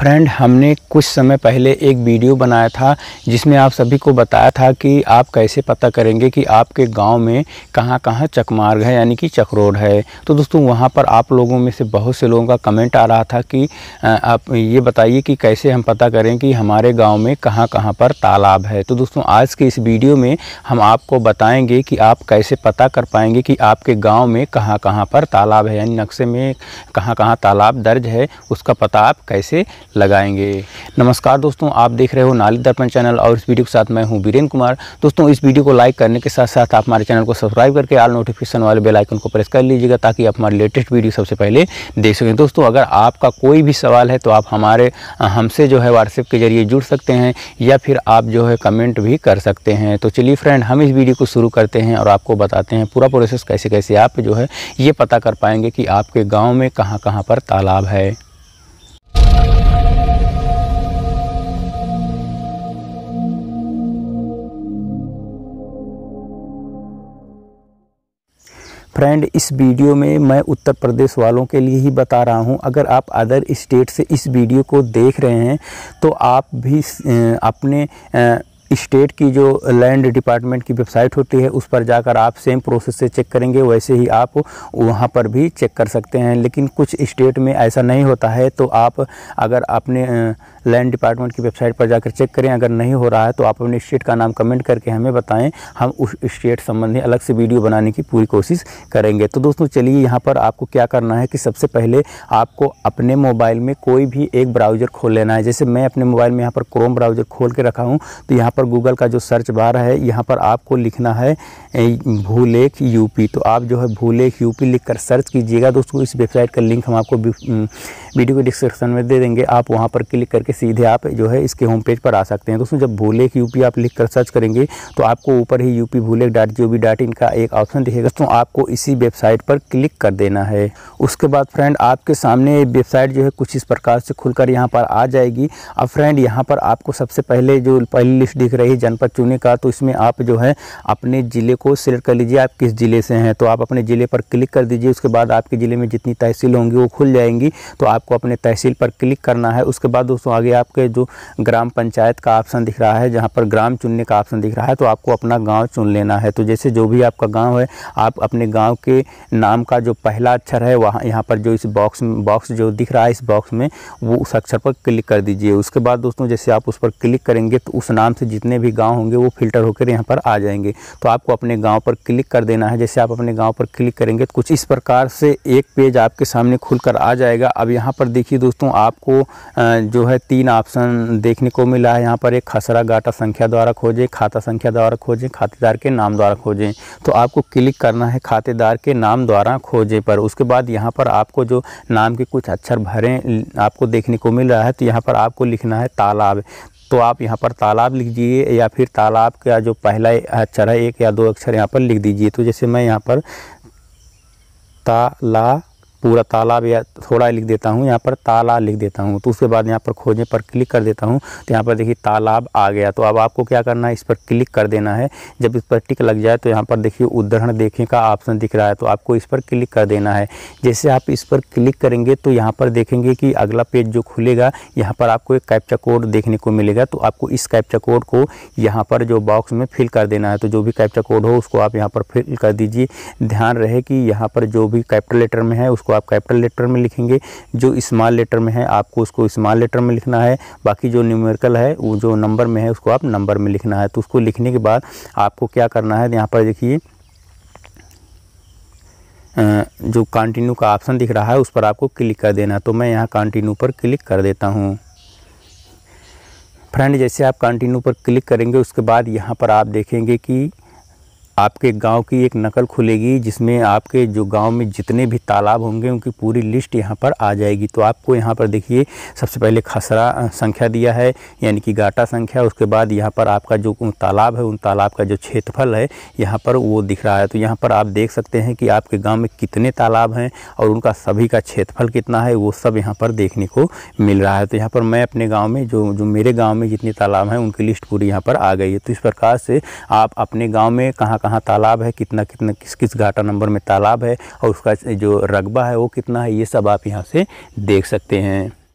friend हमने कुछ समय पहले एक वीडियो बनाया था जिसमें आप सभी को बताया था कि आप कैसे पता करेंगे कि आपके गांव में कहां कहां चकमार्ग है यानी कि चकरोड है तो दोस्तों वहां पर आप लोगों में से बहुत से लोगों का कमेंट आ रहा था कि आप ये बताइए कि कैसे हम पता करें कि हमारे गाँव में कहाँ कहाँ पर तालाब है तो दोस्तों आज के इस वीडियो में हम आपको बताएँगे कि आप कैसे पता कर पाएंगे कि आपके गाँव में कहाँ कहाँ पर तालाब है यानी नक्शे में कहाँ कहाँ तालाब दर्ज है उसका पता आप कैसे लगाएंगे नमस्कार दोस्तों आप देख रहे हो नाली दर्पण चैनल और इस वीडियो के साथ मैं हूं बीरेन कुमार दोस्तों इस वीडियो को लाइक करने के साथ साथ आप हमारे चैनल को सब्सक्राइब करके आल नोटिफिकेशन वाले बेल आइकन को प्रेस कर लीजिएगा ताकि आप हमारे लेटेस्ट वीडियो सबसे पहले देख सकें दोस्तों अगर आपका कोई भी सवाल है तो आप हमारे हमसे जो है व्हाट्सएप के जरिए जुड़ सकते हैं या फिर आप जो है कमेंट भी कर सकते हैं तो चलिए फ्रेंड हम इस वीडियो को शुरू करते हैं और आपको बताते हैं पूरा प्रोसेस कैसे कैसे आप जो है ये पता कर पाएंगे कि आपके गाँव में कहाँ कहाँ पर तालाब है फ्रेंड इस वीडियो में मैं उत्तर प्रदेश वालों के लिए ही बता रहा हूं अगर आप अदर स्टेट से इस वीडियो को देख रहे हैं तो आप भी अपने स्टेट की जो लैंड डिपार्टमेंट की वेबसाइट होती है उस पर जाकर आप सेम प्रोसेस से चेक करेंगे वैसे ही आप वहाँ पर भी चेक कर सकते हैं लेकिन कुछ स्टेट में ऐसा नहीं होता है तो आप अगर अपने लैंड डिपार्टमेंट की वेबसाइट पर जाकर चेक करें अगर नहीं हो रहा है तो आप अपने स्टेट का नाम कमेंट करके हमें बताएं हम उस स्टेट संबंधी अलग से वीडियो बनाने की पूरी कोशिश करेंगे तो दोस्तों चलिए यहाँ पर आपको क्या करना है कि सबसे पहले आपको अपने मोबाइल में कोई भी एक ब्राउज़र खोल लेना है जैसे मैं अपने मोबाइल में यहाँ पर क्रोम ब्राउज़र खोल के रखा हूँ तो यहाँ पर गूगल का जो सर्च बार है यहाँ पर आपको लिखना है भूलेख यूपी तो आप जो है भूलेख यूपी लिख सर्च कीजिएगा दोस्तों इस वेबसाइट का लिंक हम आपको वीडियो के डिस्क्रिप्शन में दे देंगे आप वहाँ पर क्लिक करके सीधे आप जो है इसके होम पेज पर आ सकते हैं दोस्तों जब भूलेख यूपी आप लिख कर सर्च करेंगे तो आपको ऊपर ही UP Bhulekh dot G O V dot in का एक ऑप्शन दिखेगा दोस्तों आपको इसी वेबसाइट पर क्लिक कर देना है उसके बाद फ्रेंड आपके सामने वेबसाइट जो है कुछ इस प्रकार से खुलकर यहाँ पर आ जाएगी अब फ्रेंड यहाँ पर आपको सबसे पहले जो पहली लिस्ट दिख रही है जनपद चुने का तो इसमें आप जो है अपने ज़िले को सिलेक्ट कर लीजिए आप किस ज़िले से हैं तो आप अपने ज़िले पर क्लिक कर दीजिए उसके बाद आपके ज़िले में जितनी तहसील होंगी वो खुल जाएंगी तो आपको अपने तहसील पर क्लिक करना है उसके बाद दोस्तों आगे आपके जो ग्राम पंचायत का ऑप्शन दिख रहा है जहाँ पर ग्राम चुनने का ऑप्शन दिख रहा है तो आपको अपना गाँव चुन लेना है तो जैसे जो भी आपका गाँव है आप अपने गाँव के नाम का जो पहला अक्षर है वहाँ यहाँ पर जो इस बॉक्स बॉक्स जो दिख रहा है इस बॉक्स में वो उस अक्षर पर क्लिक कर दीजिए उसके बाद दोस्तों जैसे आप उस पर क्लिक करेंगे तो उस नाम से जितने भी गाँव होंगे वो फिल्टर होकर यहाँ पर आ जाएंगे तो आपको अपने गाँव पर क्लिक कर देना है जैसे आप अपने गाँव पर क्लिक करेंगे तो कुछ इस प्रकार से एक पेज आपके सामने खुलकर आ जाएगा अब यहाँ पर देखिए दोस्तों आपको जो है तीन ऑप्शन देखने को मिला है यहाँ पर एक खसरा गाटा संख्या द्वारा खोजें खाता संख्या द्वारा खोजें खातेदार के नाम द्वारा खोजें तो आपको क्लिक करना है खातेदार के नाम द्वारा खोजें पर उसके बाद यहाँ पर आपको जो नाम के कुछ अक्षर भरें आपको देखने को मिल रहा है तो यहाँ पर आपको लिखना है तालाब तो आप यहाँ पर तालाब लिख दीजिए या फिर तालाब का जो पहला अक्षर है एक या दो अक्षर यहाँ पर लिख दीजिए तो जैसे मैं यहाँ पर तालाब पूरा तालाब या थोड़ा लिख देता हूँ यहाँ पर ताला लिख देता हूँ तो उसके बाद यहाँ पर खोजने पर क्लिक कर देता हूँ तो यहाँ पर देखिए तालाब आ गया तो अब आपको क्या करना है इस पर क्लिक कर देना है जब इस पर टिक लग जाए तो यहाँ पर देखिए उद्धरण देखने का ऑप्शन दिख रहा है तो आपको इस पर क्लिक कर देना है जैसे आप इस पर क्लिक करेंगे तो यहाँ पर देखेंगे कि अगला पेज जो खुलेगा यहाँ पर आपको एक कैप्चा कोड देखने को मिलेगा तो आपको इस कैप्चा कोड को यहाँ पर जो बॉक्स में फिल कर देना है तो जो भी कैप्चा कोड हो उसको आप यहाँ पर फिल कर दीजिए ध्यान रहे कि यहाँ पर जो भी कैपिटल लेटर में है उसको उसको आप कैपिटल लेटर में लिखेंगे जो स्मॉल लेटर में है आपको उसको स्मॉल लेटर में लिखना है बाकी जो न्यूमेरिकल है वो जो नंबर में है उसको आप नंबर में लिखना है तो उसको लिखने के बाद आपको क्या करना है यहाँ पर देखिए जो कंटिन्यू का ऑप्शन दिख रहा है उस पर आपको क्लिक कर देना तो मैं यहाँ कंटिन्यू पर क्लिक कर देता हूँ फ्रेंड जैसे आप कंटिन्यू पर क्लिक करेंगे उसके बाद यहाँ पर आप देखेंगे कि आपके गांव की एक नकल खुलेगी जिसमें आपके जो गांव में जितने भी तालाब होंगे उनकी पूरी लिस्ट यहाँ पर आ जाएगी तो आपको यहाँ पर देखिए सबसे पहले खसरा संख्या दिया है यानी कि गाटा संख्या उसके बाद यहाँ पर आपका जो तालाब है उन तालाब का जो क्षेत्रफल है यहाँ पर वो दिख रहा है तो यहाँ पर आप देख सकते हैं कि आपके गाँव में कितने तालाब हैं और उनका सभी का क्षेत्रफल कितना है वो सब यहाँ पर देखने को मिल रहा है तो यहाँ पर मैं अपने गाँव में जो जो मेरे गाँव में जितने तालाब हैं उनकी लिस्ट पूरी यहाँ पर आ गई है तो इस प्रकार से आप अपने गाँव में कहाँ कहाँ कहाँ तालाब है कितना कितना किस किस घाटा नंबर में तालाब है और उसका जो रकबा है वो कितना है ये सब आप यहाँ से देख सकते हैं